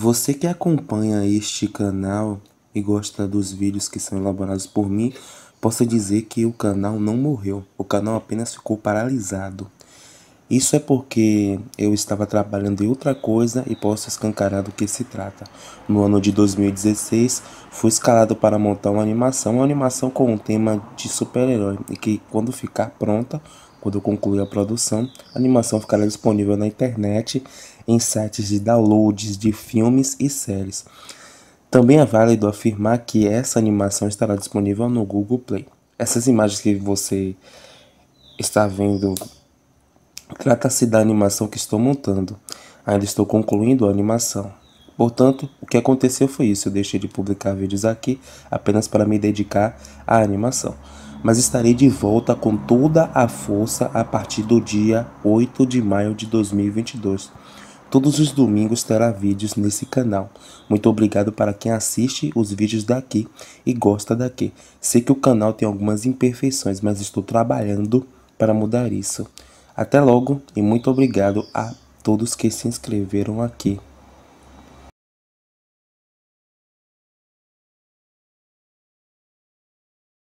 Você que acompanha este canal e gosta dos vídeos que são elaborados por mim, possa dizer que o canal não morreu, o canal apenas ficou paralisado. Isso é porque eu estava trabalhando em outra coisa e posso escancarar do que se trata. No ano de 2016, fui escalado para montar uma animação, uma animação com um tema de super-herói, e que quando ficar pronta, quando concluir a produção, a animação ficará disponível na internet em sites de downloads de filmes e séries. Também é válido afirmar que essa animação estará disponível no Google Play. Essas imagens que você está vendo trata-se da animação que estou montando. Ainda estou concluindo a animação. Portanto, o que aconteceu foi isso. Eu deixei de publicar vídeos aqui apenas para me dedicar à animação mas estarei de volta com toda a força a partir do dia 8 de maio de 2022. Todos os domingos terá vídeos nesse canal. Muito obrigado para quem assiste os vídeos daqui e gosta daqui. Sei que o canal tem algumas imperfeições, mas estou trabalhando para mudar isso. Até logo e muito obrigado a todos que se inscreveram aqui.